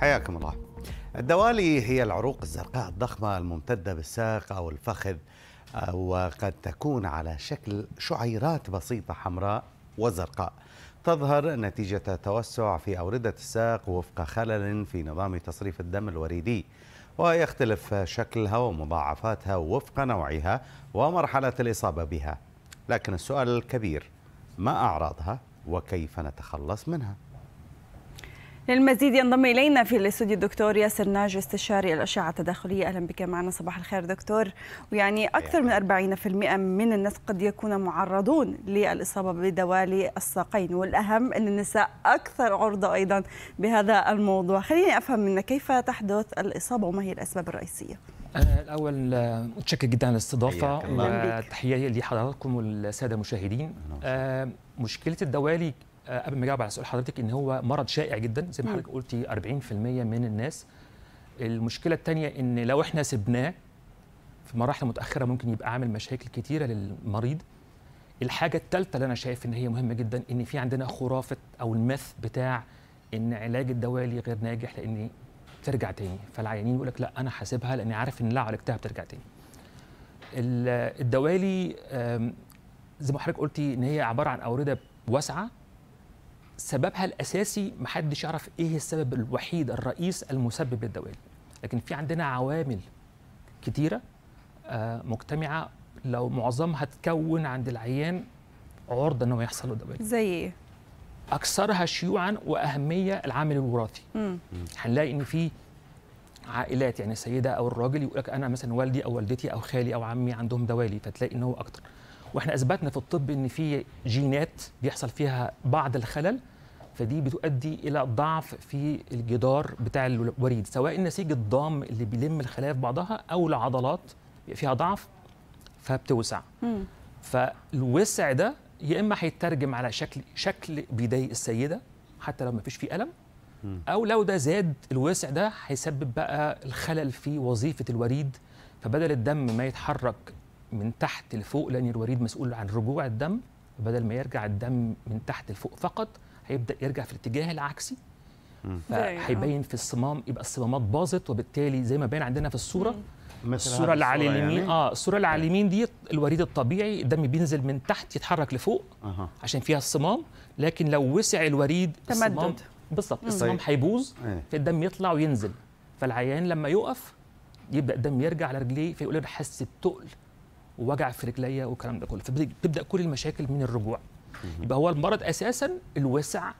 حياكم الله الدوالي هي العروق الزرقاء الضخمة الممتدة بالساق أو الفخذ آه، وقد تكون على شكل شعيرات بسيطة حمراء وزرقاء تظهر نتيجة توسع في أوردة الساق وفق خلل في نظام تصريف الدم الوريدي ويختلف شكلها ومضاعفاتها وفق نوعها ومرحلة الإصابة بها لكن السؤال الكبير ما أعراضها وكيف نتخلص منها؟ للمزيد ينضم الينا في الاستوديو الدكتور ياسر ناجي استشاري الاشعه التداخليه اهلا بك معنا صباح الخير دكتور ويعني اكثر من 40% من الناس قد يكون معرضون للاصابه بدوالي الساقين والاهم ان النساء اكثر عرضه ايضا بهذا الموضوع خليني افهم منك كيف تحدث الاصابه وما هي الاسباب الرئيسيه أه، الاول متشكر آه، جدا على الاستضافه وتحيه لحضراتكم والساده المشاهدين أه، مشكله الدوالي آه، قبل ما اجاوب على سؤال حضرتك ان هو مرض شائع جدا زي ما حضرتك قلتي 40% من الناس المشكله الثانيه ان لو احنا سبناه في مراحل متاخره ممكن يبقى عامل مشاكل كثيره للمريض الحاجه الثالثه اللي انا شايف ان هي مهمه جدا ان في عندنا خرافه او المث بتاع ان علاج الدوالي غير ناجح لان ترجع تاني فالعيانين يقول لك لا انا حاسبها لاني عارف ان لا عالجتها بترجع تاني الدوالي زي ما حضرتك قلتي ان هي عباره عن اورده واسعه سببها الاساسي محدش يعرف ايه السبب الوحيد الرئيس المسبب للدوالي لكن في عندنا عوامل كتيره آه، مجتمعه لو معظمها تكون عند العيان عرضه انه يحصل له دوالي زي ايه اكثرها شيوعا واهميه العامل الوراثي هنلاقي ان في عائلات يعني السيده او الراجل يقول لك انا مثلا والدي او والدتي او خالي او عمي عندهم دوالي فتلاقي ان هو اكتر واحنا اثبتنا في الطب ان في جينات بيحصل فيها بعض الخلل فدي بتؤدي الى ضعف في الجدار بتاع الوريد سواء النسيج الضام اللي بيلم الخلايا في بعضها او العضلات فيها ضعف فبتوسع مم. فالوسع ده يا اما هيترجم على شكل شكل بيضايق السيده حتى لو ما فيش فيه الم او لو ده زاد الوسع ده هيسبب بقى الخلل في وظيفه الوريد فبدل الدم ما يتحرك من تحت لفوق لان الوريد مسؤول عن رجوع الدم بدل ما يرجع الدم من تحت لفوق فقط هيبدا يرجع في الاتجاه العكسي فهيبين آه. في الصمام يبقى الصمامات باظت وبالتالي زي ما باين عندنا في الصوره الصوره اللي على اليمين يعني؟ اه الصوره اللي آه. على اليمين دي الوريد الطبيعي الدم بينزل من تحت يتحرك لفوق أه. عشان فيها الصمام لكن لو وسع الوريد تمدد بالظبط طيب. الصمام هيبوظ إيه. فالدم يطلع وينزل فالعيان لما يقف يبدا الدم يرجع على رجليه فيقول انا حاسس بتقل ووجع في رجليا والكلام ده كله فبتبدا كل المشاكل من الرجوع يبقى هو المرض اساسا الوسع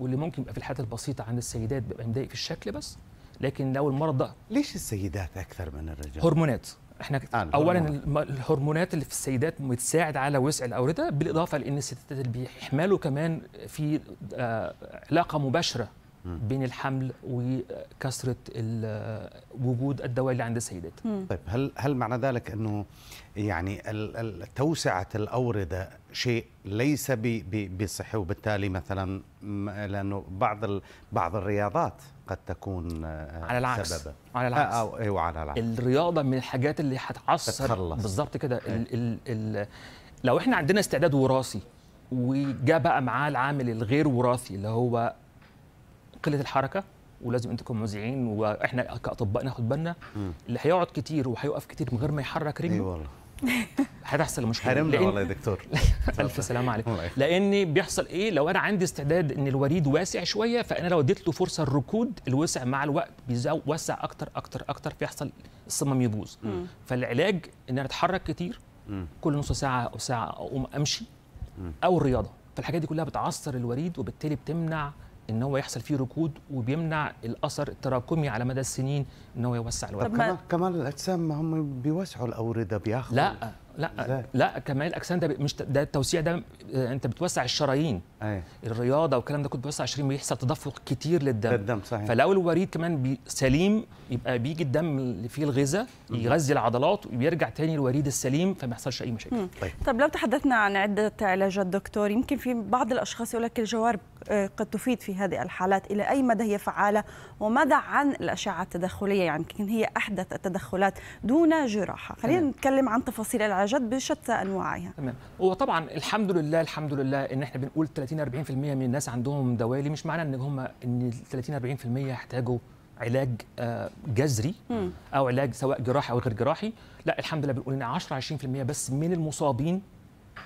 واللي ممكن يبقى في الحالات البسيطه عند السيدات بيبقى مضايق في الشكل بس لكن لو المرض ده ليش السيدات اكثر من الرجال هرمونات احنا آه اولا الهرمونات اللي في السيدات بتساعد على وسع الاورده بالاضافه لان الستات اللي بيحملوا كمان في آه، علاقه مباشره بين الحمل وكثره وجود الدواء اللي عند السيدات. طيب هل هل معنى ذلك انه يعني توسعه الاورده شيء ليس بصحي وبالتالي مثلا لانه بعض بعض الرياضات قد تكون آه، على العكس سببا. على العكس أو آه، آه، ايوه على العكس الرياضه من الحاجات اللي هتعصر بالظبط كده إيه. لو احنا عندنا استعداد وراثي وجاء بقى معاه العامل الغير وراثي اللي هو قله الحركه ولازم انتم تكونوا مذيعين واحنا كاطباء ناخد بالنا اللي هيقعد كتير وهيقف كتير من غير ما يحرك رجله اي والله هتحصل مشكله هرمنا والله يا دكتور الف سلامه عليك لان بيحصل ايه لو انا عندي استعداد ان الوريد واسع شويه فانا لو اديت له فرصه الركود الوسع مع الوقت بيوسع اكتر اكتر اكتر فيحصل الصمم يبوظ فالعلاج ان انا اتحرك كتير كل نص ساعه او ساعه اقوم امشي او الرياضه فالحاجات دي كلها بتعصر الوريد وبالتالي بتمنع ان هو يحصل فيه ركود وبيمنع الاثر التراكمي على مدى السنين ان هو يوسع الورق كمان كمان الاجسام هم بيوسعوا الاورده بياخذوا لا لا لا كمال الاجسام ده مش ده التوسيع ده آه، انت بتوسع الشرايين أيه. الرياضه والكلام ده كنت بتوسع الشرايين بيحصل تدفق كتير للدم للدم صحيح فلو الوريد كمان سليم يبقى بيجي الدم اللي فيه الغذاء يغذي العضلات وبيرجع تاني الوريد السليم فما يحصلش اي مشاكل مم. طيب. طب لو تحدثنا عن عده علاجات دكتور يمكن في بعض الاشخاص يقول لك الجوارب آه، قد تفيد في هذه الحالات الى اي مدى هي فعاله وماذا عن الاشعه التدخليه يعني هي احدث التدخلات دون جراحه خلينا نتكلم عن تفاصيل العلاج العلاجات بشتى انواعها تمام وطبعا الحمد لله الحمد لله ان احنا بنقول 30 40% من الناس عندهم دوالي مش معنى ان هم ان 30 40% يحتاجوا علاج آه، جذري او علاج سواء جراحي او غير جراحي لا الحمد لله بنقول ان 10 20% بس من المصابين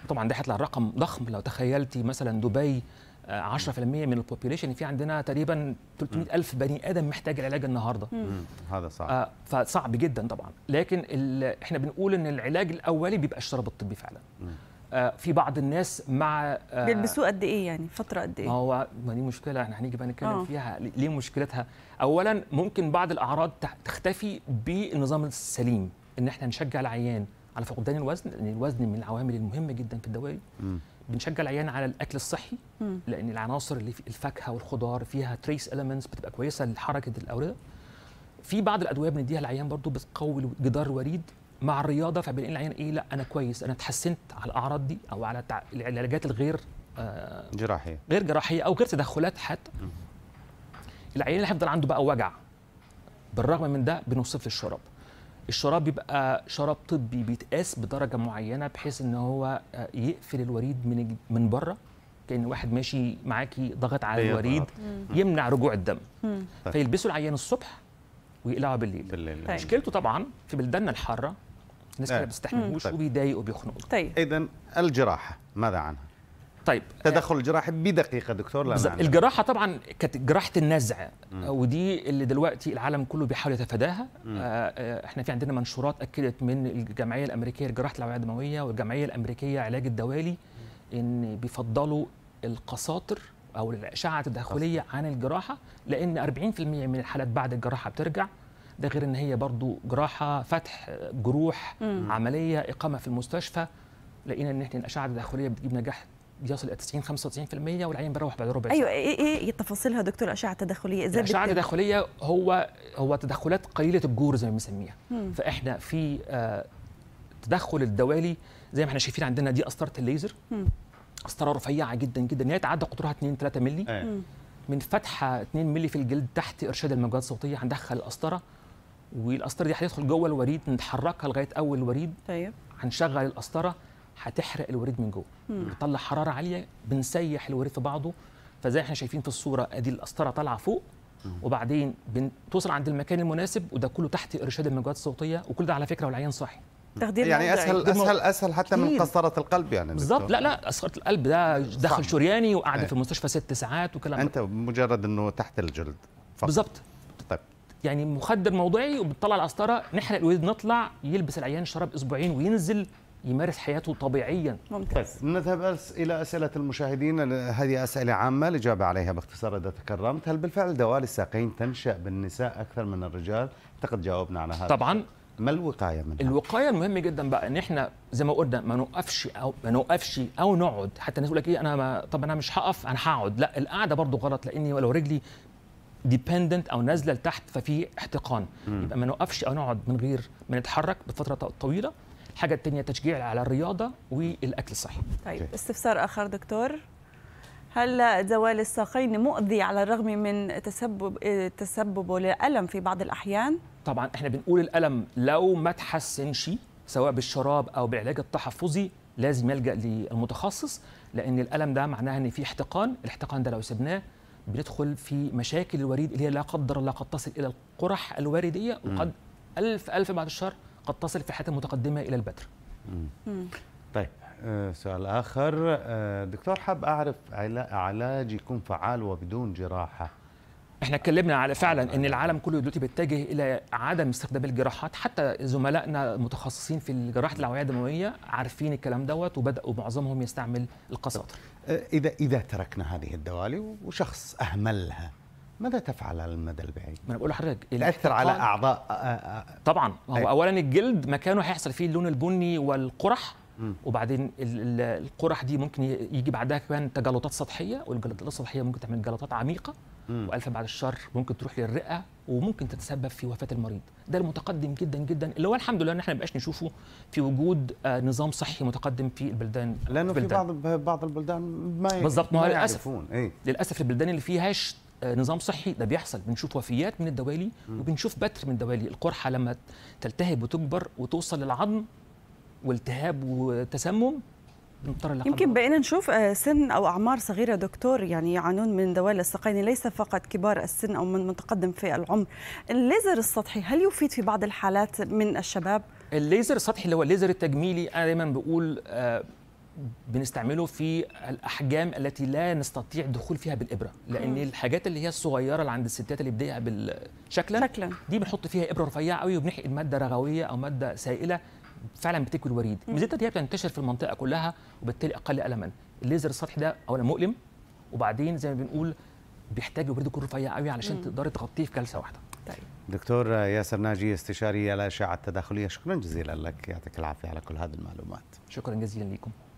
طبعا ده هيطلع رقم ضخم لو تخيلتي مثلا دبي 10% آه، من البوبيوليشن في عندنا تقريبا 300 الف بني ادم محتاج العلاج النهارده هذا صعب آه، فصعب جدا طبعا لكن احنا بنقول ان العلاج الاولي بيبقى الشراب الطبي فعلا آه، في بعض الناس مع بيلبسوه قد ايه يعني فتره قد ايه ما هو ما دي مشكله احنا هنيجي بقى نتكلم فيها ليه مشكلتها اولا ممكن بعض الاعراض تختفي بالنظام السليم ان احنا نشجع العيان على فقدان الوزن لان الوزن من العوامل المهمه جدا في الدوائر بنشجع العيان على الاكل الصحي لان العناصر اللي في الفاكهه والخضار فيها تريس اليمنتس بتبقى كويسه لحركه الاورده في بعض الادويه بنديها للعيان برضو بتقوي جدار الوريد مع الرياضه فبنقول العيان ايه لا انا كويس انا اتحسنت على الاعراض دي او على تع... العلاجات الغير آه جراحيه غير جراحيه او غير تدخلات حتى العيان اللي هيفضل عنده بقى وجع بالرغم من ده بنوصف له الشراب الشراب بيبقى شراب طبي بيتقاس بدرجه معينه بحيث ان هو آه، يقفل الوريد من من بره كان واحد ماشي معاكي ضغط على أيوة، الوريد يمنع رجوع الدم طيب. فيلبسوا العيان الصبح ويقلعوا بالليل, بالليل. طيب. مشكلته طبعا في بلداننا الحاره الناس كده آه. ما بتستحملوش وبيضايق وبيخنقوا طيب اذا الجراحه ماذا عنها؟ طيب تدخل الجراحي بدقيقه دكتور لا بالزبط. الجراحه طبعا كانت جراحه النزع م. ودي اللي دلوقتي العالم كله بيحاول يتفاداها آه، آه، احنا في عندنا منشورات اكدت من الجمعيه الامريكيه لجراحه الاوعيه الدمويه والجمعيه الامريكيه علاج الدوالي ان بيفضلوا القساطر او الاشعه التداخليه عن الجراحه لان 40% من الحالات بعد الجراحه بترجع ده غير ان هي برضو جراحه فتح جروح م. عمليه اقامه في المستشفى لقينا ان احنا الاشعه التداخليه بتجيب نجاح بيصل الى 90 95% والعين بروح بعد ربع أيوة، ساعه ايوه ايه ايه تفاصيلها دكتور الاشعه التدخليه ازاي الاشعه التدخليه هو هو تدخلات قليله الجور زي ما بنسميها فاحنا في آه الدوالي زي ما احنا شايفين عندنا دي قسطره الليزر قسطره رفيعه جدا جدا لا يتعدى قطرها 2 3 مللي آه. من فتحه 2 مللي في الجلد تحت ارشاد الموجات الصوتيه هندخل القسطره والقسطره دي هتدخل جوه الوريد نتحركها لغايه اول الوريد طيب هنشغل القسطره هتحرق الوريد من جوه بتطلع حراره عاليه بنسيح الوريد في بعضه فزي احنا شايفين في الصوره ادي القسطره طالعه فوق وبعدين بتوصل عند المكان المناسب وده كله تحت ارشاد الموجات الصوتيه وكل ده على فكره والعيان صاحي تخدير يعني اسهل دمو... اسهل اسهل حتى كتير. من قسطره القلب يعني بالظبط لا لا قسطره القلب ده دخل شرياني وقعد إيه. في المستشفى ست ساعات وكلام انت مجرد انه تحت الجلد بالظبط طيب يعني مخدر موضعي وبتطلع القسطره نحرق الوريد نطلع يلبس العيان شراب اسبوعين وينزل يمارس حياته طبيعيا ممتاز طيب، نذهب الى اسئله المشاهدين هذه اسئله عامه الاجابه عليها باختصار اذا تكرمت هل بالفعل دوال الساقين تنشا بالنساء اكثر من الرجال اعتقد جاوبنا على هذا طبعا ما الوقايه منها الوقايه المهم جدا بقى ان احنا زي ما قلنا ما نوقفش او ما نوقفش او نقعد حتى الناس تقول لك ايه انا ما طب انا مش هقف انا هقعد لا القعده برضو غلط لاني لو رجلي ديبندنت او نازله لتحت ففي احتقان يبقى ما نوقفش او نقعد من غير ما نتحرك بفتره طويله الحاجه التانية تشجيع على الرياضه والاكل الصحي طيب استفسار اخر دكتور هل زوال الساقين مؤذي على الرغم من تسبب تسببه لألم في بعض الأحيان؟ طبعا احنا بنقول الألم لو ما تحسنش سواء بالشراب أو بعلاج التحفظي لازم يلجأ للمتخصص لأن الألم ده معناه إن في احتقان، الاحتقان ده لو سبناه بندخل في مشاكل الوريد اللي هي لا قدر الله قد تصل إلى القرح الواردية وقد ألف ألف بعد الشر قد تصل في حالات متقدمة الى البتر طيب آه، سؤال اخر آه، دكتور حاب اعرف علاج يكون فعال وبدون جراحه احنا اتكلمنا على فعلا ان العالم كله دلوقتي بيتجه الى عدم استخدام الجراحات حتى زملائنا المتخصصين في جراحه الاوعيه الدمويه عارفين الكلام دوت وبداوا معظمهم يستعمل القساطر طيب، آه، اذا اذا تركنا هذه الدوالي وشخص اهملها ماذا تفعل على المدى البعيد؟ ما انا بقول لحضرتك تاثر على اعضاء أه أه طبعا هو اولا الجلد مكانه هيحصل فيه اللون البني والقرح وبعدين القرح دي ممكن يجي بعدها كمان تجلطات سطحيه والجلطات السطحيه ممكن تعمل جلطات عميقه والفا بعد الشر ممكن تروح للرئه وممكن تتسبب في وفاه المريض ده المتقدم جدا جدا اللي هو الحمد لله ان احنا ما نشوفه في وجود آه، نظام صحي متقدم في البلدان لانه في بعض بعض البلدان ما بالظبط ما هو للاسف إيه؟ للاسف البلدان اللي فيهاش آه، نظام صحي ده بيحصل بنشوف وفيات من الدوالي وبنشوف بتر من الدوالي القرحه لما تلتهب وتكبر وتوصل للعظم والتهاب وتسمم يمكن بقينا نشوف آه، سن او اعمار صغيره دكتور يعني يعانون من دوال الساقين ليس فقط كبار السن او من متقدم في العمر الليزر السطحي هل يفيد في بعض الحالات من الشباب الليزر السطحي اللي هو الليزر التجميلي انا آه، دايما بقول بنستعمله في الاحجام التي لا نستطيع الدخول فيها بالابره لان الحاجات اللي هي الصغيره اللي عند الستات اللي بدايه بالشكل شكلا. دي بنحط فيها ابره رفيعه قوي وبنحقن ماده رغويه او ماده سائله فعلا بتكوي الوريد ميزتها دي بتنتشر في المنطقه كلها وبالتالي اقل الما الليزر السطحي ده اولا مؤلم وبعدين زي ما بنقول بيحتاج الوريد يكون رفيع قوي علشان تقدري تغطيه في جلسه واحده طيب دكتور ياسر ناجي استشاري الاشعه التداخليه شكرا جزيلا لك يعطيك العافيه على كل هذه المعلومات شكرا جزيلا لكم